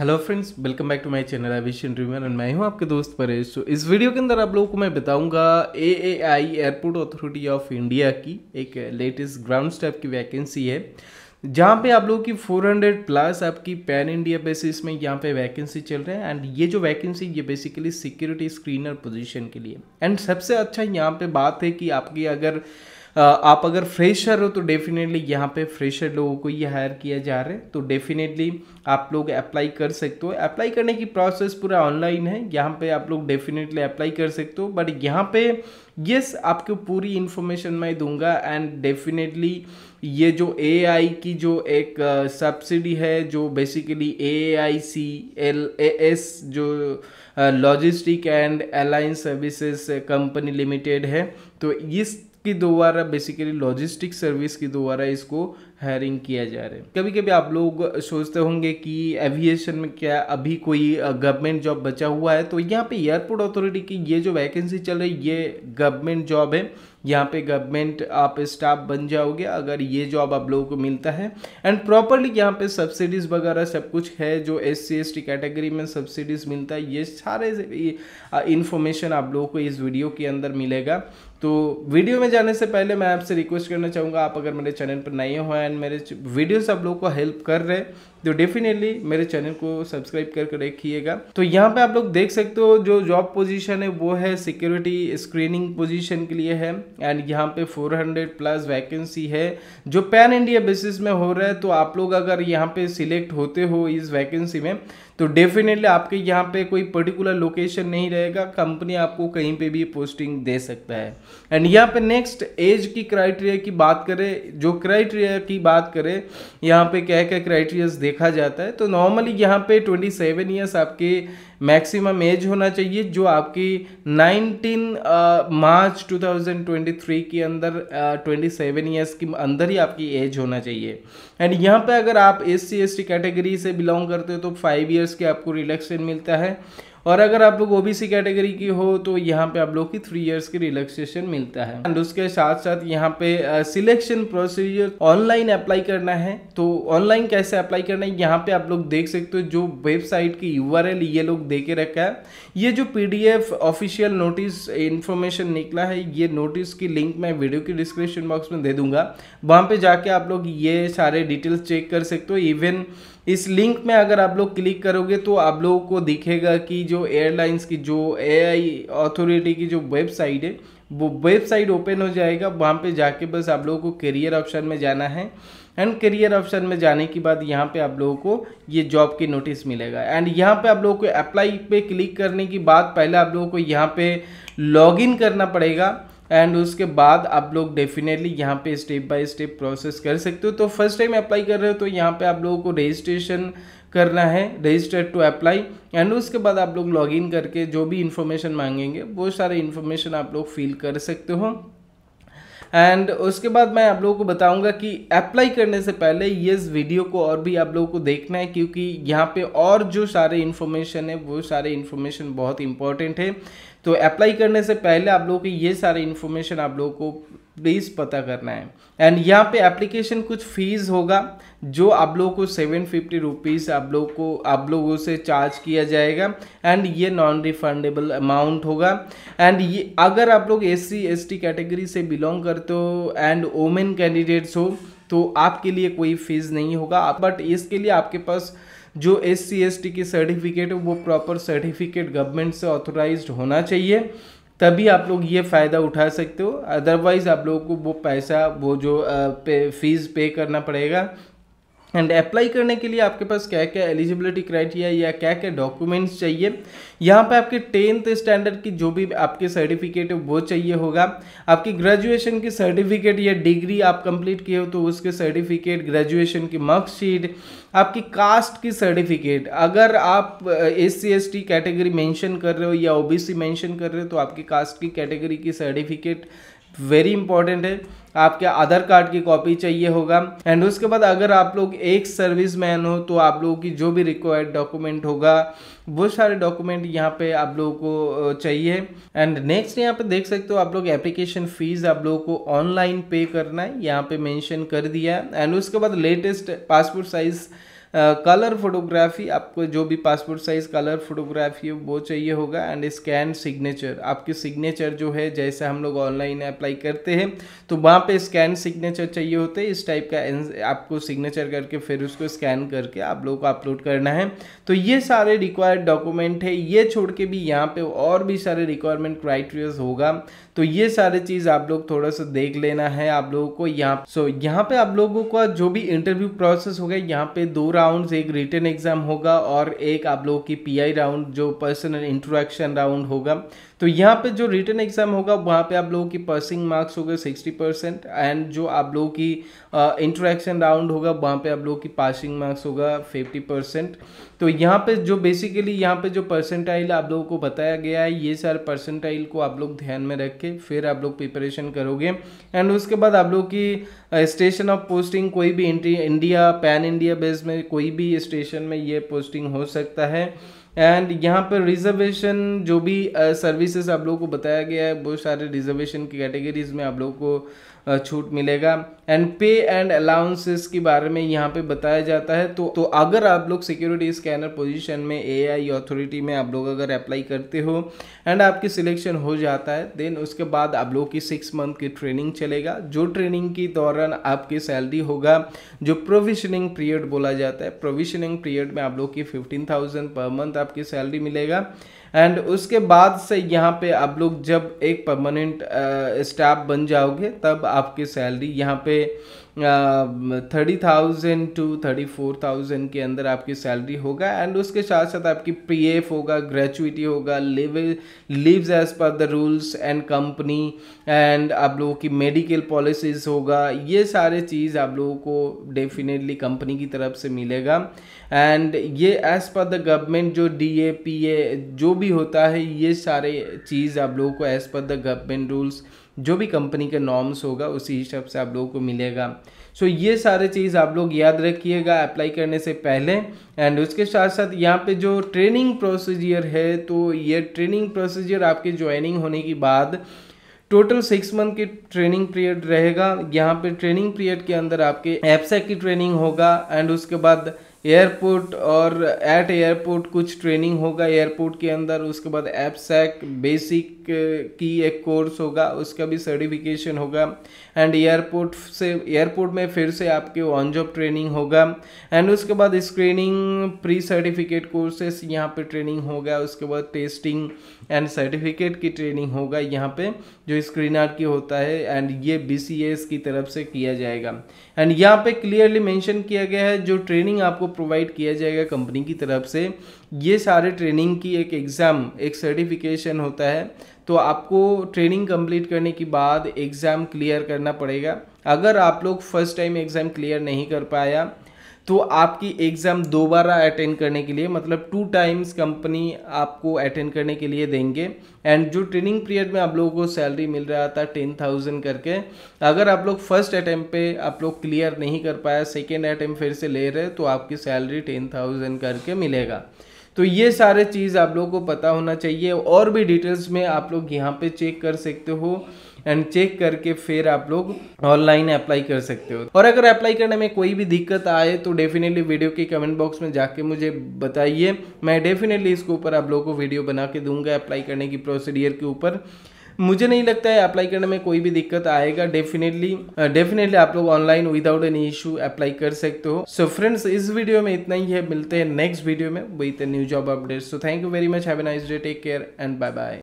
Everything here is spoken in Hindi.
hello friends welcome back to my channel aviation dreamer and मैं हूं आपके दोस्त परेश तो इस वीडियो के अंदर आप लोगों को मैं बताऊंगा AAI airport authority of India की एक लेटेस्ट ग्राउंड स्टाफ की वैकेंसी है जहाँ पे आप लोगों की 400 प्लस आपकी पैन इंडिया बेसिस में यहाँ पे वैकेंसी चल रहे हैं एंड ये जो वैकेंसी ये बेसिकली सिक्योरिटी स्क्रीनर पोजिशन के लिए एंड सबसे अच्छा यहाँ पर बात है कि आपकी अगर आप अगर फ्रेशर हो तो डेफिनेटली यहाँ पे फ्रेशर लोगों को ये हायर किया जा रहा है तो डेफिनेटली आप लोग अप्लाई कर सकते हो अप्लाई करने की प्रोसेस पूरा ऑनलाइन है यहाँ पे आप लोग डेफिनेटली अप्लाई कर सकते हो बट यहाँ पे यस yes, आपको पूरी इन्फॉर्मेशन मैं दूंगा एंड डेफिनेटली ये जो ए की जो एक सब्सिडी uh, है जो basically A I C L A S जो logistic and alliance services company limited है तो इस के द्वारा बेसिकली लॉजिस्टिक सर्विस के द्वारा इसको हायरिंग किया जा रहा है कभी कभी आप लोग सोचते होंगे कि एविएशन में क्या अभी कोई गवर्नमेंट जॉब बचा हुआ है तो यहाँ पे एयरपोर्ट अथॉरिटी की ये जो वैकेंसी चल रही है ये गवर्नमेंट जॉब है यहाँ पे गवर्नमेंट आप स्टाफ बन जाओगे अगर ये जॉब आप लोगों को मिलता है एंड प्रॉपरली यहाँ पे सब्सिडीज़ वगैरह सब कुछ है जो S C S T category में सब्सिडीज़ मिलता है ये सारे इन्फॉर्मेशन आप लोगों को इस वीडियो के अंदर मिलेगा तो वीडियो में जाने से पहले मैं आपसे रिक्वेस्ट करना चाहूँगा आप अगर मेरे चैनल पर नए हो एंड मेरे वीडियोस आप लोग को हेल्प कर रहे तो डेफिनेटली मेरे चैनल को सब्सक्राइब करके रखिएगा तो यहाँ पे आप लोग देख सकते हो जो जॉब पोजीशन है वो है सिक्योरिटी स्क्रीनिंग पोजीशन के लिए है एंड यहाँ पे 400 प्लस वैकेंसी है जो पैन इंडिया बेसिस में हो रहा है तो आप लोग अगर यहाँ पे सिलेक्ट होते हो इस वैकेंसी में तो डेफिनेटली आपके यहाँ पे कोई पर्टिकुलर लोकेशन नहीं रहेगा कंपनी आपको कहीं पे भी पोस्टिंग दे सकता है एंड यहाँ पे नेक्स्ट एज की क्राइटेरिया की बात करें जो क्राइटेरिया की बात करें यहाँ पे क्या क्या क्राइटेरियाज देखा जाता है तो नॉर्मली यहाँ पे ट्वेंटी सेवन ईयर्स आपके मैक्सिमम एज होना चाहिए जो आपकी 19 मार्च uh, 2023 के अंदर ट्वेंटी सेवन ईयर्स के अंदर ही आपकी एज होना चाहिए एंड यहाँ पे अगर आप S C S T category से बिलोंग करते हो तो फाइव ईयर्स प्लस के आपको रिलैक्सेशन मिलता है और अगर आप लोग ओबीसी कैटेगरी की हो तो यहाँ पे आप लोग की थ्री इयर्स की रिलैक्सेशन मिलता है एंड उसके साथ साथ यहाँ पे सिलेक्शन प्रोसीजर ऑनलाइन अप्लाई करना है तो ऑनलाइन कैसे अप्लाई करना है यहाँ पे आप लोग देख सकते हो जो वेबसाइट की यू ये लोग दे के रखा है ये जो पी ऑफिशियल नोटिस इन्फॉर्मेशन निकला है ये नोटिस की लिंक मैं वीडियो की डिस्क्रिप्शन बॉक्स में दे दूंगा वहाँ पर जाके आप लोग ये सारे डिटेल्स चेक कर सकते हो इवन इस लिंक में अगर आप लोग क्लिक करोगे तो आप लोगों को दिखेगा कि जो एयरलाइंस की जो एआई अथॉरिटी की जो वेबसाइट है वो वेबसाइट ओपन हो जाएगा वहाँ पे जाके बस आप लोगों को करियर ऑप्शन में जाना है एंड करियर ऑप्शन में जाने के बाद यहाँ पे आप लोगों को ये जॉब की नोटिस मिलेगा एंड यहाँ पे आप लोगों को अप्लाई पे क्लिक करने के बाद पहले आप लोगों को यहाँ पे लॉगिन करना पड़ेगा एंड उसके बाद आप लोग डेफिनेटली यहाँ पे स्टेप बाय स्टेप प्रोसेस कर सकते हो तो फर्स्ट टाइम अप्लाई कर रहे हो तो यहाँ पे आप लोगों को रजिस्ट्रेशन करना है रजिस्टर टू अप्लाई एंड उसके बाद आप लोग लॉगिन करके जो भी इन्फॉर्मेशन मांगेंगे वो सारे इन्फॉर्मेशन आप लोग फिल कर सकते हो एंड उसके बाद मैं आप लोगों को बताऊंगा कि अप्लाई करने से पहले ये वीडियो को और भी आप लोगों को देखना है क्योंकि यहाँ पे और जो सारे इन्फॉर्मेशन है वो सारे इन्फॉर्मेशन बहुत इंपॉर्टेंट है तो अप्लाई करने से पहले आप लोगों को ये सारी इन्फॉर्मेशन आप लोगों को प्लीज़ पता करना है एंड यहाँ पे एप्लीकेशन कुछ फीस होगा जो आप लोगों को सेवन फिफ्टी रुपीज़ आप लोगों को आप लोगों से चार्ज किया जाएगा एंड ये नॉन रिफंडेबल अमाउंट होगा एंड ये अगर आप लोग S C S T category से बिलोंग करते हो एंड वोमेन कैंडिडेट्स हो तो आपके लिए कोई फीस नहीं होगा बट इसके लिए आपके पास जो एस सी एस टी की सर्टिफिकेट है वो प्रॉपर सर्टिफिकेट गवर्नमेंट से ऑथोराइज होना चाहिए तभी आप लोग ये फ़ायदा उठा सकते हो अदरवाइज़ आप लोगों को वो पैसा वो जो पे, फीस पे करना पड़ेगा एंड अप्लाई करने के लिए आपके पास क्या क्या एलिजिबिलिटी क्राइटेरिया या क्या क्या डॉक्यूमेंट्स चाहिए यहाँ पे आपके टेंथ स्टैंडर्ड की जो भी आपके सर्टिफिकेट है वो चाहिए होगा आपकी ग्रेजुएशन की सर्टिफिकेट या डिग्री आप कंप्लीट किए हो तो उसके सर्टिफिकेट ग्रेजुएशन की मार्क्सशीट आपकी कास्ट की सर्टिफिकेट अगर आप S C S T category mention कर रहे हो या ओ बी सी मेंशन कर रहे हो तो आपकी कास्ट की कैटेगरी की सर्टिफिकेट वेरी इंपॉर्टेंट है आपके आधार कार्ड की कॉपी चाहिए होगा एंड उसके बाद अगर आप लोग एक सर्विस मैन हो तो आप लोगों की जो भी रिक्वायर्ड डॉक्यूमेंट होगा वो सारे डॉक्यूमेंट यहाँ पे आप लोगों को चाहिए एंड नेक्स्ट यहाँ पे देख सकते हो आप लोग एप्लीकेशन फ़ीस आप लोगों को ऑनलाइन पे करना है यहाँ पे मेंशन कर दिया एंड उसके बाद latest passport size colour photography आपको जो भी पासपोर्ट साइज़ कलर फोटोग्राफी है वो चाहिए होगा एंड स्कैन सिग्नेचर आपकी सिग्नेचर जो है जैसे हम लोग ऑनलाइन अप्लाई करते हैं तो वहाँ पे स्कैन सिग्नेचर चाहिए होते हैं इस टाइप का आपको सिग्नेचर करके फिर उसको स्कैन करके आप लोगों को अपलोड करना है तो ये सारे रिक्वायर्ड डॉक्यूमेंट है ये छोड़ के भी यहाँ पे और भी सारे रिक्वायरमेंट क्राइटेरियाज होगा तो ये सारे चीज़ आप लोग थोड़ा सा देख लेना है आप लोगों को यहाँ सो so, यहाँ पे आप लोगों का जो भी इंटरव्यू प्रोसेस होगा यहाँ पे दो राउंड एक रिटर्न एग्ज़ाम होगा और एक आप लोगों की पीआई राउंड जो पर्सनल इंट्रोडक्शन राउंड होगा तो यहाँ पे जो रिटर्न एग्ज़ाम होगा वहाँ पे आप लोगों की पर्सिंग मार्क्स होगा सिक्सटी परसेंट एंड जो आप लोगों की इंट्रोडक्शन राउंड होगा वहाँ पे आप लोगों की पासिंग मार्क्स होगा फिफ्टी परसेंट तो यहाँ पे जो बेसिकली यहाँ पे जो परसेंटाइल आप लोगों को बताया गया है ये सारे परसेंटाइल को आप लोग ध्यान में रख के फिर आप लोग प्रिपरेशन करोगे एंड उसके बाद आप लोग की स्टेशन ऑफ पोस्टिंग कोई भी इंडिया पैन इंडिया बेस में कोई भी स्टेशन में ये पोस्टिंग हो सकता है एंड यहाँ पर रिजर्वेशन जो भी सर्विसेज आप लोगों को बताया गया है बहुत सारे रिजर्वेशन की कैटेगरीज में आप लोगों को छूट मिलेगा एंड पे एंड अलाउंसेस के बारे में यहाँ पे बताया जाता है तो तो अगर आप लोग सिक्योरिटी स्कैनर पोजीशन में एआई अथॉरिटी में आप लोग अगर अप्लाई करते हो एंड आपकी सिलेक्शन हो जाता है देन उसके बाद आप लोग की सिक्स मंथ की ट्रेनिंग चलेगा जो ट्रेनिंग के दौरान आपकी सैलरी होगा जो प्रोविशनिंग पीरियड बोला जाता है प्रोविशनिंग पीरियड में आप लोग की फिफ्टीन थाउजेंड पर मंथ आपकी सैलरी मिलेगा एंड उसके बाद से यहाँ पे आप लोग जब एक परमानेंट स्टाफ uh, बन जाओगे तब आपकी सैलरी यहाँ पे thirty thousand to thirty four thousand के अंदर आपकी सैलरी होगा एंड उसके साथ साथ आपकी पी एफ होगा ग्रेचुटी होगा leave leaves as per the rules and company and आप लोगों की मेडिकल पॉलिसीज होगा ये सारे चीज़ आप लोगों को डेफिनेटली कंपनी की तरफ से मिलेगा एंड ये एज पर द गवर्नमेंट जो डी ए पी ए जो भी होता है ये सारे चीज़ आप लोगों को as per the government rules जो भी कंपनी के नॉर्म्स होगा उसी हिसाब से आप लोगों को मिलेगा सो so, ये सारे चीज़ आप लोग याद रखिएगा अप्लाई करने से पहले एंड उसके साथ साथ यहाँ पे जो ट्रेनिंग प्रोसीजर है तो ये ट्रेनिंग प्रोसीजर आपके ज्वाइनिंग होने के बाद टोटल सिक्स मंथ की ट्रेनिंग पीरियड रहेगा यहाँ पे ट्रेनिंग पीरियड के अंदर आपके एप्सैक की ट्रेनिंग होगा एंड उसके बाद एयरपोर्ट और एट एयरपोर्ट कुछ ट्रेनिंग होगा एयरपोर्ट के अंदर उसके बाद एपसैक बेसिक uh, की एक कोर्स होगा उसका भी सर्टिफिकेशन होगा एंड एयरपोर्ट से एयरपोर्ट में फिर से आपके ऑन जॉब ट्रेनिंग होगा एंड उसके बाद स्क्रीनिंग प्री सर्टिफिकेट कोर्सेस यहाँ पे ट्रेनिंग होगा उसके बाद टेस्टिंग एंड सर्टिफिकेट की ट्रेनिंग होगा यहाँ पे जो स्क्रीनर की होता है एंड ये बी की तरफ से किया जाएगा एंड यहाँ पे क्लियरली मेंशन किया गया है जो ट्रेनिंग आपको प्रोवाइड किया जाएगा कंपनी की तरफ से ये सारे ट्रेनिंग की एक एग्ज़ाम एक सर्टिफिकेशन होता है तो आपको ट्रेनिंग कंप्लीट करने के बाद एग्ज़ाम क्लियर करना पड़ेगा अगर आप लोग फर्स्ट टाइम एग्ज़ाम क्लियर नहीं कर पाया तो आपकी एग्ज़ाम दोबारा अटेंड करने के लिए मतलब टू टाइम्स कंपनी आपको अटेंड करने के लिए देंगे एंड जो ट्रेनिंग पीरियड में आप लोगों को सैलरी मिल रहा था टेन थाउजेंड करके अगर आप लोग फर्स्ट अटैम्प पे आप लोग क्लियर नहीं कर पाया सेकेंड अटैम्प फिर से ले रहे तो आपकी सैलरी टेन थाउजेंड करके मिलेगा तो ये सारे चीज़ आप लोगों को पता होना चाहिए और भी डिटेल्स में आप लोग यहाँ पे चेक कर सकते हो एंड चेक करके फिर आप लोग ऑनलाइन अप्लाई कर सकते हो और अगर अप्लाई करने में कोई भी दिक्कत आए तो डेफिनेटली वीडियो के कमेंट बॉक्स में जाके मुझे बताइए मैं डेफिनेटली इसके ऊपर आप लोगों को वीडियो बना के दूंगा अप्लाई करने की प्रोसीडियर के ऊपर मुझे नहीं लगता है अप्लाई करने में कोई भी दिक्कत आएगा डेफिनेटली डेफिनेटली uh, आप लोग online without any issue apply कर सकते हो सो फ्रेंड्स इस वीडियो में इतना ही है मिलते हैं नेक्स्ट वीडियो में with new job updates so thank you very much have nice day take care and bye bye